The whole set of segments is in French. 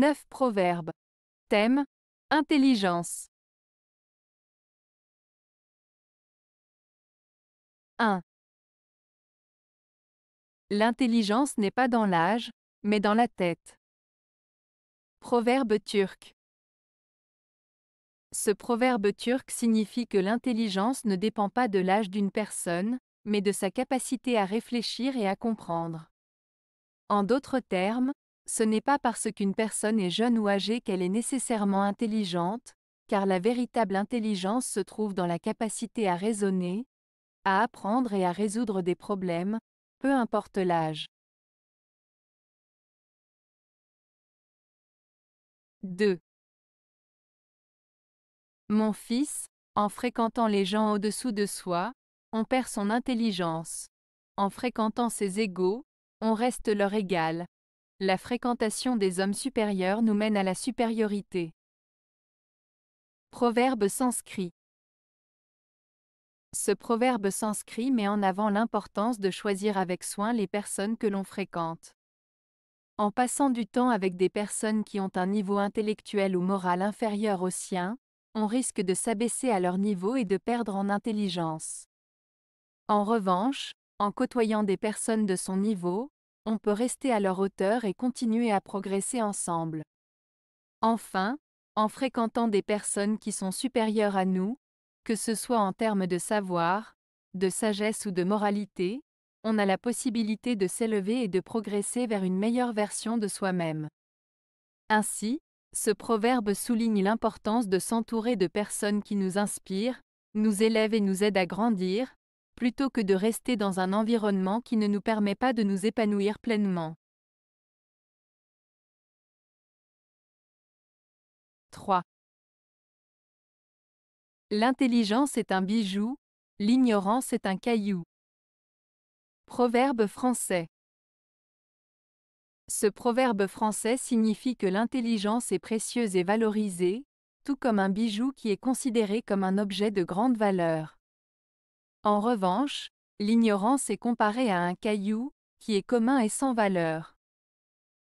9 proverbes. Thème Intelligence. 1. L'intelligence n'est pas dans l'âge, mais dans la tête. Proverbe turc. Ce proverbe turc signifie que l'intelligence ne dépend pas de l'âge d'une personne, mais de sa capacité à réfléchir et à comprendre. En d'autres termes, ce n'est pas parce qu'une personne est jeune ou âgée qu'elle est nécessairement intelligente, car la véritable intelligence se trouve dans la capacité à raisonner, à apprendre et à résoudre des problèmes, peu importe l'âge. 2. Mon fils, en fréquentant les gens au-dessous de soi, on perd son intelligence. En fréquentant ses égaux, on reste leur égal. La fréquentation des hommes supérieurs nous mène à la supériorité. Proverbe sanscrit Ce proverbe sanscrit met en avant l'importance de choisir avec soin les personnes que l'on fréquente. En passant du temps avec des personnes qui ont un niveau intellectuel ou moral inférieur au sien, on risque de s'abaisser à leur niveau et de perdre en intelligence. En revanche, en côtoyant des personnes de son niveau, on peut rester à leur hauteur et continuer à progresser ensemble. Enfin, en fréquentant des personnes qui sont supérieures à nous, que ce soit en termes de savoir, de sagesse ou de moralité, on a la possibilité de s'élever et de progresser vers une meilleure version de soi-même. Ainsi, ce proverbe souligne l'importance de s'entourer de personnes qui nous inspirent, nous élèvent et nous aident à grandir, plutôt que de rester dans un environnement qui ne nous permet pas de nous épanouir pleinement. 3. L'intelligence est un bijou, l'ignorance est un caillou. Proverbe français. Ce proverbe français signifie que l'intelligence est précieuse et valorisée, tout comme un bijou qui est considéré comme un objet de grande valeur. En revanche, l'ignorance est comparée à un caillou, qui est commun et sans valeur.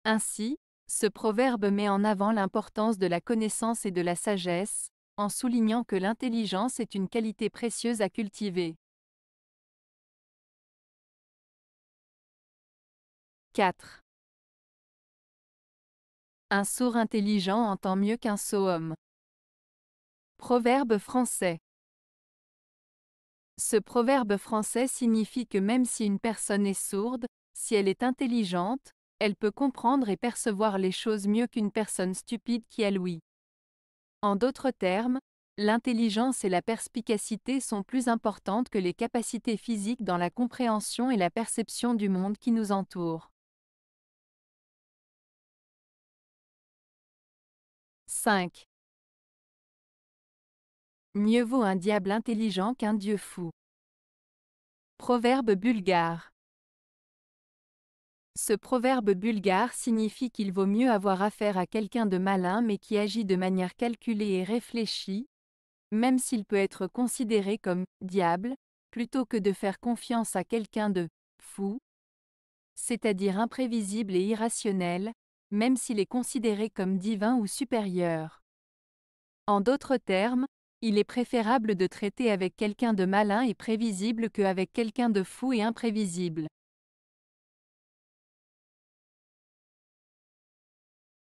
Ainsi, ce proverbe met en avant l'importance de la connaissance et de la sagesse, en soulignant que l'intelligence est une qualité précieuse à cultiver. 4. Un sourd intelligent entend mieux qu'un sot homme. Proverbe français. Ce proverbe français signifie que même si une personne est sourde, si elle est intelligente, elle peut comprendre et percevoir les choses mieux qu'une personne stupide qui a l'ouïe. En d'autres termes, l'intelligence et la perspicacité sont plus importantes que les capacités physiques dans la compréhension et la perception du monde qui nous entoure. 5. Mieux vaut un diable intelligent qu'un dieu fou. Proverbe bulgare. Ce proverbe bulgare signifie qu'il vaut mieux avoir affaire à quelqu'un de malin mais qui agit de manière calculée et réfléchie, même s'il peut être considéré comme diable, plutôt que de faire confiance à quelqu'un de fou, c'est-à-dire imprévisible et irrationnel, même s'il est considéré comme divin ou supérieur. En d'autres termes, il est préférable de traiter avec quelqu'un de malin et prévisible que avec quelqu'un de fou et imprévisible.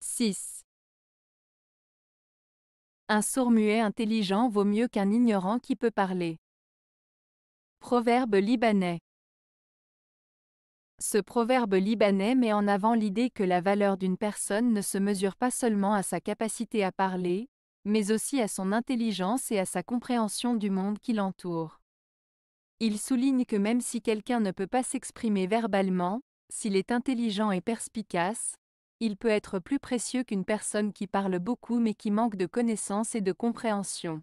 6. Un sourd-muet intelligent vaut mieux qu'un ignorant qui peut parler. Proverbe libanais. Ce proverbe libanais met en avant l'idée que la valeur d'une personne ne se mesure pas seulement à sa capacité à parler, mais aussi à son intelligence et à sa compréhension du monde qui l'entoure. Il souligne que même si quelqu'un ne peut pas s'exprimer verbalement, s'il est intelligent et perspicace, il peut être plus précieux qu'une personne qui parle beaucoup mais qui manque de connaissances et de compréhension.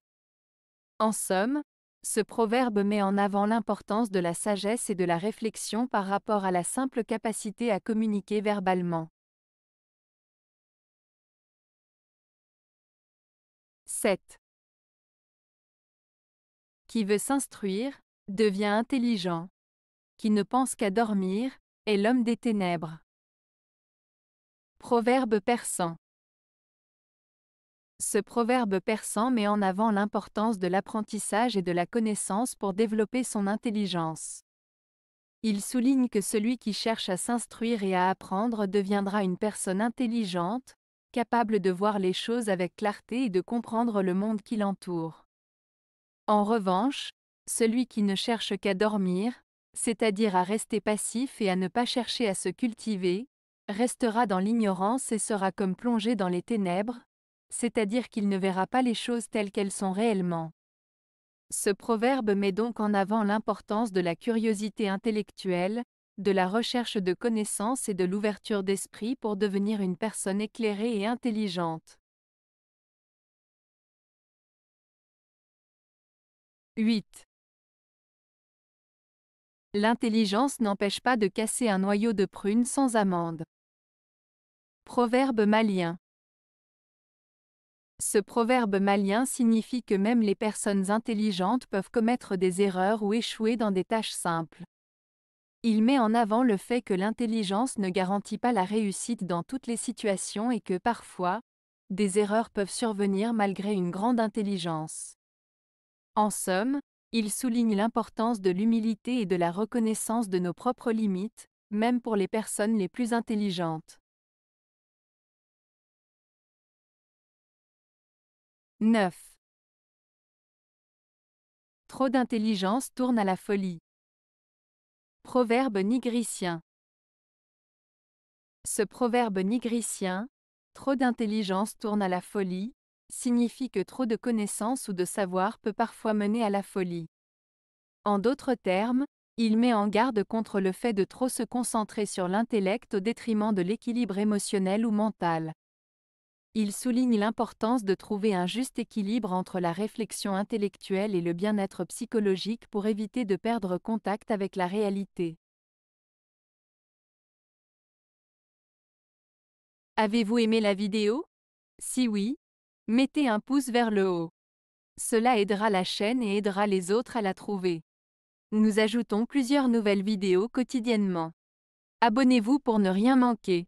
En somme, ce proverbe met en avant l'importance de la sagesse et de la réflexion par rapport à la simple capacité à communiquer verbalement. 7. Qui veut s'instruire, devient intelligent. Qui ne pense qu'à dormir, est l'homme des ténèbres. Proverbe persan. Ce proverbe persan met en avant l'importance de l'apprentissage et de la connaissance pour développer son intelligence. Il souligne que celui qui cherche à s'instruire et à apprendre deviendra une personne intelligente, capable de voir les choses avec clarté et de comprendre le monde qui l'entoure. En revanche, celui qui ne cherche qu'à dormir, c'est-à-dire à rester passif et à ne pas chercher à se cultiver, restera dans l'ignorance et sera comme plongé dans les ténèbres, c'est-à-dire qu'il ne verra pas les choses telles qu'elles sont réellement. Ce proverbe met donc en avant l'importance de la curiosité intellectuelle, de la recherche de connaissances et de l'ouverture d'esprit pour devenir une personne éclairée et intelligente. 8. L'intelligence n'empêche pas de casser un noyau de prune sans amende. Proverbe malien. Ce proverbe malien signifie que même les personnes intelligentes peuvent commettre des erreurs ou échouer dans des tâches simples. Il met en avant le fait que l'intelligence ne garantit pas la réussite dans toutes les situations et que parfois, des erreurs peuvent survenir malgré une grande intelligence. En somme, il souligne l'importance de l'humilité et de la reconnaissance de nos propres limites, même pour les personnes les plus intelligentes. 9. Trop d'intelligence tourne à la folie. Proverbe nigricien. Ce proverbe nigricien, trop d'intelligence tourne à la folie, signifie que trop de connaissances ou de savoir peut parfois mener à la folie. En d'autres termes, il met en garde contre le fait de trop se concentrer sur l'intellect au détriment de l'équilibre émotionnel ou mental. Il souligne l'importance de trouver un juste équilibre entre la réflexion intellectuelle et le bien-être psychologique pour éviter de perdre contact avec la réalité. Avez-vous aimé la vidéo Si oui, mettez un pouce vers le haut. Cela aidera la chaîne et aidera les autres à la trouver. Nous ajoutons plusieurs nouvelles vidéos quotidiennement. Abonnez-vous pour ne rien manquer.